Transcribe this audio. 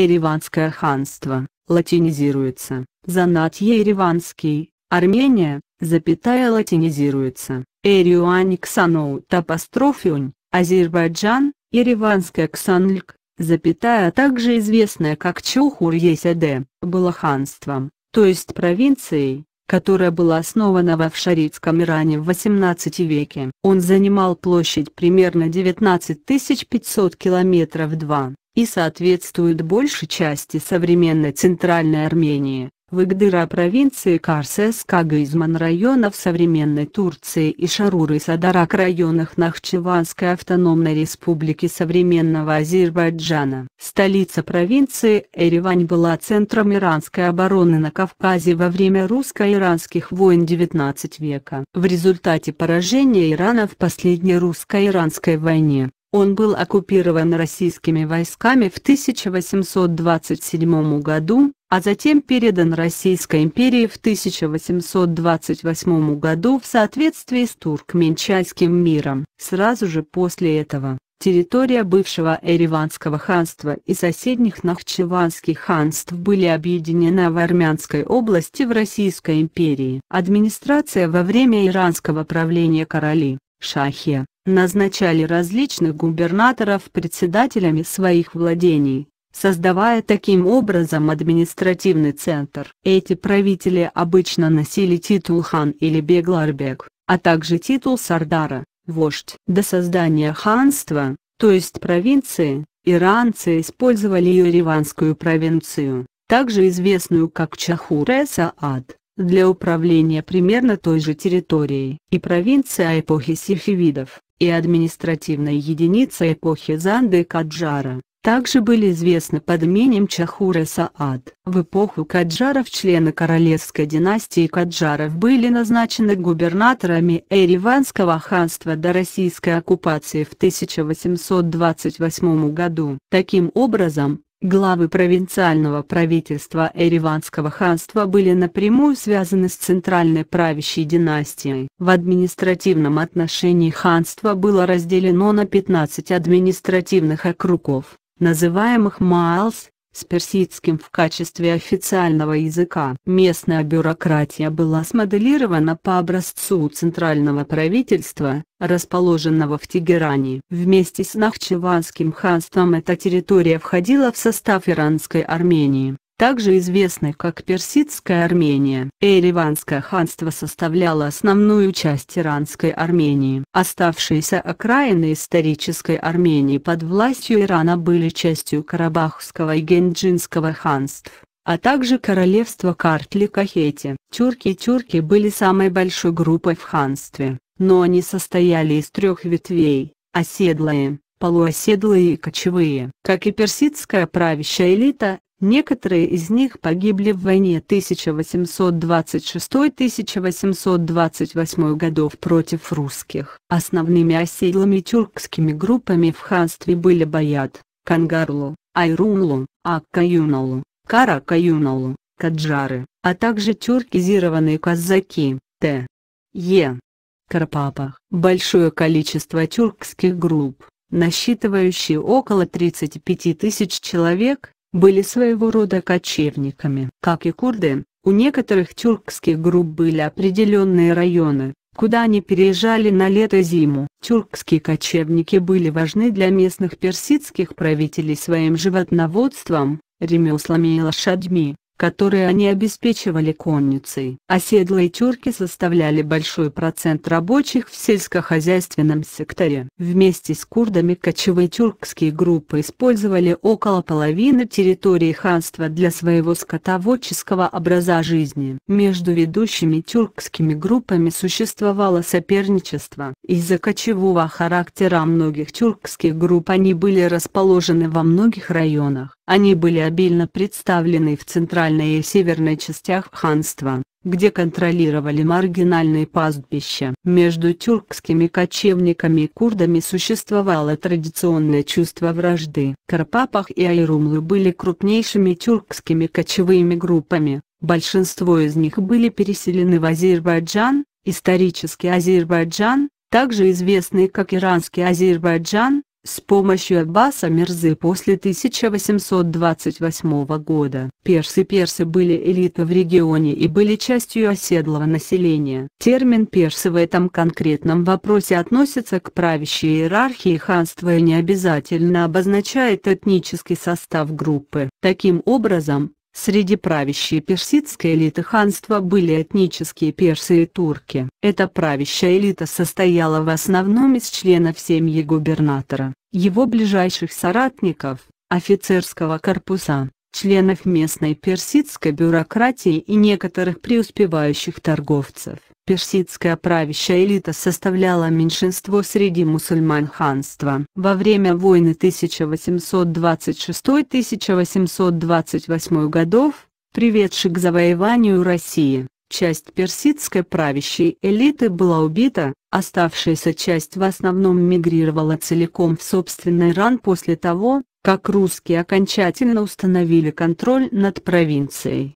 Ереванское ханство, латинизируется, Занат ереванский, Армения, запятая латинизируется, Эриуани ксаноут апострофиунь, Азербайджан, Ереванская ксанльк, запятая также известная как Чохур-Есяде, было ханством, то есть провинцией, которая была основана в Авшаритском Иране в XVIII веке. Он занимал площадь примерно 19500 километров 2 и соответствует большей части современной Центральной Армении. Выгдыра провинции Карсес Кагызман в современной Турции и Шаруры Садарак районах Нахчеванской автономной республики современного Азербайджана. Столица провинции Эревань была центром иранской обороны на Кавказе во время русско-иранских войн XIX века. В результате поражения Ирана в последней русско-иранской войне. Он был оккупирован российскими войсками в 1827 году, а затем передан Российской империи в 1828 году в соответствии с Туркменчайским миром. Сразу же после этого, территория бывшего Эриванского ханства и соседних Нахчеванских ханств были объединены в Армянской области в Российской империи. Администрация во время иранского правления короли, шахи, назначали различных губернаторов председателями своих владений, создавая таким образом административный центр. Эти правители обычно носили титул хан или бегларбек, а также титул сардара, вождь. До создания ханства, то есть провинции, иранцы использовали Ереванскую провинцию, также известную как Чахуре-Саад, для управления примерно той же территорией. И провинция эпохи сифивидов, и административная единица эпохи Занды Каджара также были известны под именем Чахура Саад. В эпоху каджаров члены королевской династии каджаров были назначены губернаторами Эриванского ханства до российской оккупации в 1828 году. Таким образом, Главы провинциального правительства Эриванского ханства были напрямую связаны с центральной правящей династией. В административном отношении ханство было разделено на 15 административных округов называемых «маалс», с персидским в качестве официального языка. Местная бюрократия была смоделирована по образцу центрального правительства, расположенного в Тегеране. Вместе с Нахчеванским ханством эта территория входила в состав Иранской Армении также известной как Персидская Армения. Эриванское ханство составляло основную часть Иранской Армении. Оставшиеся окраины исторической Армении под властью Ирана были частью Карабахского и Генджинского ханств а также королевство Картли-Кахети. Тюрки-тюрки и были самой большой группой в ханстве, но они состояли из трех ветвей – оседлые, полуоседлые и кочевые. Как и персидская правящая элита, Некоторые из них погибли в войне 1826-1828 годов против русских. Основными оседлыми тюркскими группами в ханстве были Баят, Кангарлу, Айрунлу, Аккаюналу, Каракаюналу, Каджары, а также тюркизированные казаки, Т. Е. Карпапах. Большое количество тюркских групп, насчитывающие около 35 тысяч человек, были своего рода кочевниками. Как и курды, у некоторых тюркских групп были определенные районы, куда они переезжали на лето-зиму. Тюркские кочевники были важны для местных персидских правителей своим животноводством, ремеслами и лошадьми которые они обеспечивали конницей. Оседлые тюрки составляли большой процент рабочих в сельскохозяйственном секторе. Вместе с курдами кочевые тюркские группы использовали около половины территории ханства для своего скотоводческого образа жизни. Между ведущими тюркскими группами существовало соперничество. Из-за кочевого характера многих тюркских групп они были расположены во многих районах, они были обильно представлены в центральной и северной частях ханства, где контролировали маргинальные пастбища. Между тюркскими кочевниками и курдами существовало традиционное чувство вражды. Карпапах и Айрумлы были крупнейшими тюркскими кочевыми группами, большинство из них были переселены в Азербайджан, исторический Азербайджан, также известный как Иранский Азербайджан, с помощью Аббаса Мирзы после 1828 года персы-персы были элитой в регионе и были частью оседлого населения. Термин «персы» в этом конкретном вопросе относится к правящей иерархии ханства и не обязательно обозначает этнический состав группы. Таким образом, Среди правящей персидской элиты ханства были этнические персы и турки. Эта правящая элита состояла в основном из членов семьи губернатора, его ближайших соратников, офицерского корпуса, членов местной персидской бюрократии и некоторых преуспевающих торговцев. Персидская правящая элита составляла меньшинство среди мусульман ханства. Во время войны 1826-1828 годов, приведшей к завоеванию России, часть персидской правящей элиты была убита, оставшаяся часть в основном мигрировала целиком в собственный Иран после того, как русские окончательно установили контроль над провинцией.